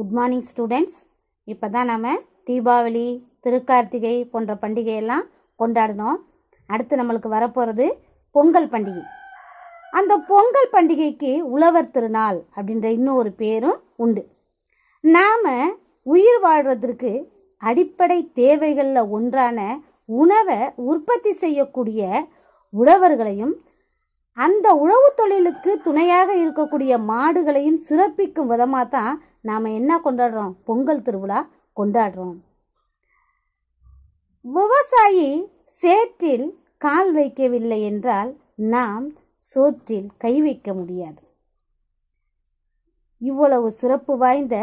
good morning students இப்போ தான் நம்ம தீபாவளி திருக்கார்த்திகை போன்ற பண்டிகையெல்லாம் கொண்டாடினோம் அடுத்து நம்மளுக்கு வரப்போகிறது பொங்கல் பண்டிகை அந்த பொங்கல் பண்டிகைக்கு உழவர் திருநாள் அப்படின்ற இன்னும் ஒரு பேரும் உண்டு நாம் உயிர் வாழ்கிறதுக்கு அடிப்படை தேவைகளில் ஒன்றான உணவை உற்பத்தி செய்யக்கூடிய உழவர்களையும் அந்த உழவு தொழிலுக்கு துணையாக இருக்கக்கூடிய மாடுகளையும் சிறப்பிக்கும் விதமாக தான் நாம் என்ன கொண்டாடுறோம் பொங்கல் திருவிழா கொண்டாடுறோம் விவசாயி சேற்றில் கால் வைக்கவில்லை என்றால் நாம் சோற்றில் கை வைக்க முடியாது இவ்வளவு சிறப்பு வாய்ந்த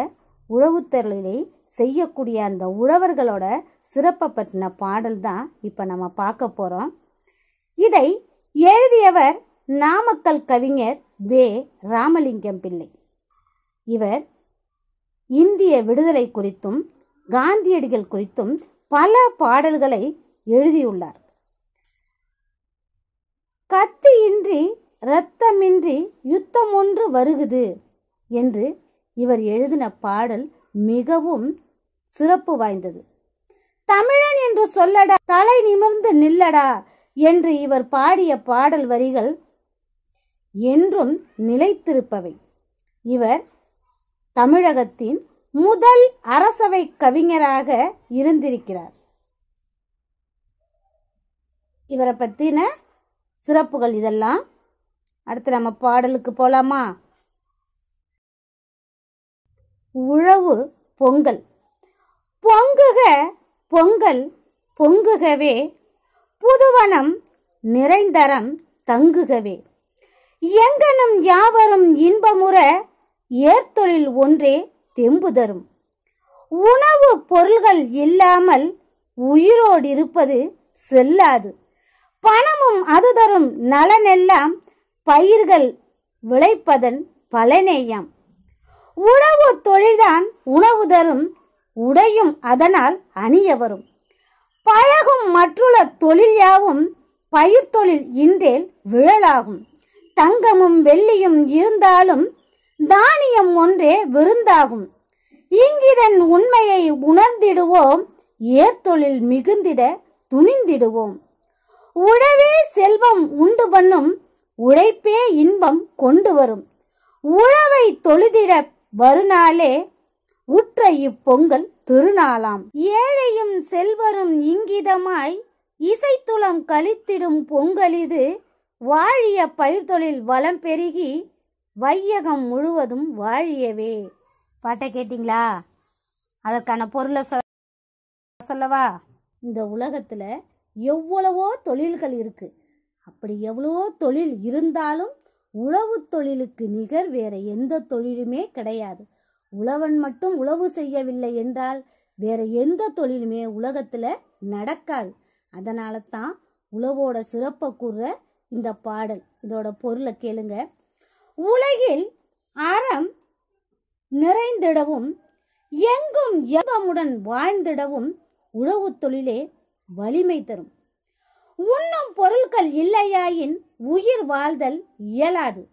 உழவு தொழிலை செய்யக்கூடிய அந்த உழவர்களோட சிறப்பை பற்றின பாடல் தான் இப்போ நம்ம பார்க்க போகிறோம் இதை எழுதியவர் நாமக்கல் கவிஞர் வே ராமலிங்கம் பிள்ளை இவர் இந்திய விடுதலை குறித்தும் காந்தியடிகள் குறித்தும் பல பாடல்களை எழுதியுள்ளார் கத்தியின்றி இரத்தமின்றி யுத்தம் ஒன்று வருகுது என்று இவர் எழுதின பாடல் மிகவும் சிறப்பு வாய்ந்தது தமிழன் என்று சொல்லடா தலை நிமிர்ந்து நில்லடா என்று இவர் பாடிய பாடல் வரிகள் என்றும் நிலைத்திருப்பவை இவர் தமிழகத்தின் முதல் அரசவை கவிஞராக இருந்திருக்கிறார் இவரை பற்றின சிறப்புகள் இதெல்லாம் அடுத்து நம்ம பாடலுக்கு போலாமா உழவு பொங்கல் பொங்குக பொங்கல் பொங்குகவே புதுவனம் நிறைந்தரம் தங்குகவே எங்கனும் யாவரும் இன்பமுற ஏர்த்தொழில் ஒன்றே தெம்பு தரும் உணவு பொருள்கள் இல்லாமல் உயிரோடு இருப்பது செல்லாது பணமும் அது தரும் நலனெல்லாம் பயிர்கள் விளைப்பதன் பலனேயாம் உணவு தொழில்தான் உணவு தரும் உடையும் அதனால் அணிய வரும் பழகும் மற்றுள்ள தொழில் யாவும் பயிர் தொழில் இன்றேல் விழலாகும் தங்கமும் வெள்ளியும் இருந்தாலும் தானியம் ஒன்றே விருந்தாகும் இங்கிதன் உண்மையை உணர்ந்திடுவோம் ஏர்த்தொழில் மிகுந்திட துணிந்திடுவோம் உழவே செல்வம் உண்டு பண்ணும் உழைப்பே இன்பம் கொண்டு வரும் உழவை தொழுதிட வருநாளே உற்ற இப்பொங்கல் திருநாளாம் ஏழையும் செல்வரும் இங்கிதமாய் இசைத்துளம் கழித்திடும் பொங்கல் இது வாழிய பயிர்தொழில் வளம் பெருகி வையகம் முழுவதும் வாழியவே பாட்டை கேட்டிங்களா அதற்கான பொருளை சொல்ல சொல்லவா இந்த உலகத்தில் எவ்வளவோ தொழில்கள் இருக்குது அப்படி எவ்வளோ தொழில் இருந்தாலும் உழவு தொழிலுக்கு நிகர் வேற எந்த தொழிலுமே கிடையாது உழவன் மட்டும் உழவு செய்யவில்லை என்றால் வேற எந்த தொழிலுமே உலகத்தில் நடக்காது அதனால தான் உழவோட சிறப்பை கூறுற இந்த பாடல் இதோட பொருளை கேளுங்கள் உலகில் அறம் நிறைந்திடவும் எங்கும் எவமுடன் வாழ்ந்திடவும் உழவு தொழிலே வலிமை தரும் உண்ணும் பொருட்கள் இல்லையாயின் உயிர் வாழ்தல் இயலாது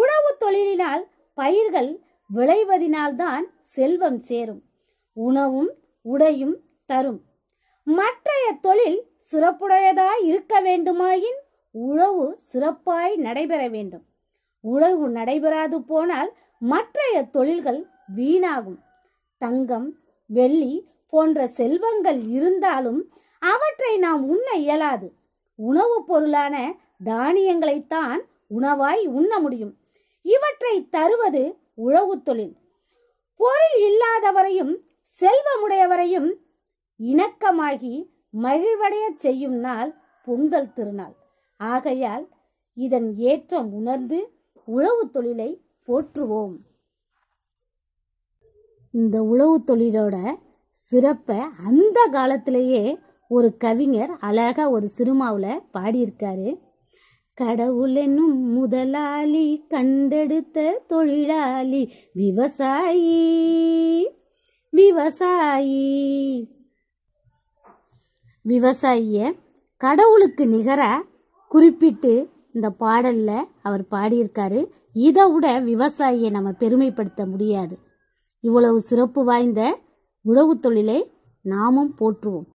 உழவு தொழிலினால் பயிர்கள் விளைவதினால்தான் செல்வம் சேரும் உணவும் உடையும் தரும் மற்றைய தொழில் சிறப்புடையதாய் இருக்க வேண்டுமாயின் உழவு சிறப்பாய் நடைபெற வேண்டும் உழவு நடைபெறாது போனால் மற்றைய தொழில்கள் வீணாகும் தங்கம் வெள்ளி போன்ற செல்வங்கள் இருந்தாலும் அவற்றை நாம் உண்ண இயலாது உணவுப் பொருளான தானியங்களைத்தான் உணவாய் உண்ண முடியும் இவற்றை தருவது உழவு தொழில் பொருள் இல்லாதவரையும் செல்வமுடையவரையும் இணக்கமாகி மகிழ்வடைய செய்யும் நாள் பொங்கல் திருநாள் ஆகையால் இதன் ஏற்றம் உணர்ந்து உழவு தொழிலை போற்றுவோம் இந்த உழவு தொழிலோட சிறப்பை அந்த காலத்திலேயே ஒரு கவிஞர் அழகா ஒரு சிறுமாவில் பாடியிருக்காரு கடவுள் என்னும் முதலாளி கண்டெடுத்த தொழிலாளி விவசாயி விவசாயி விவசாயிய கடவுளுக்கு நிகராக குறிப்பிட்டு இந்த பாடலில் அவர் பாடியிருக்காரு இதை விட விவசாயியை நம்ம பெருமைப்படுத்த முடியாது இவ்வளவு சிறப்பு வாய்ந்த உழவு தொழிலை நாமும் போற்றுவோம்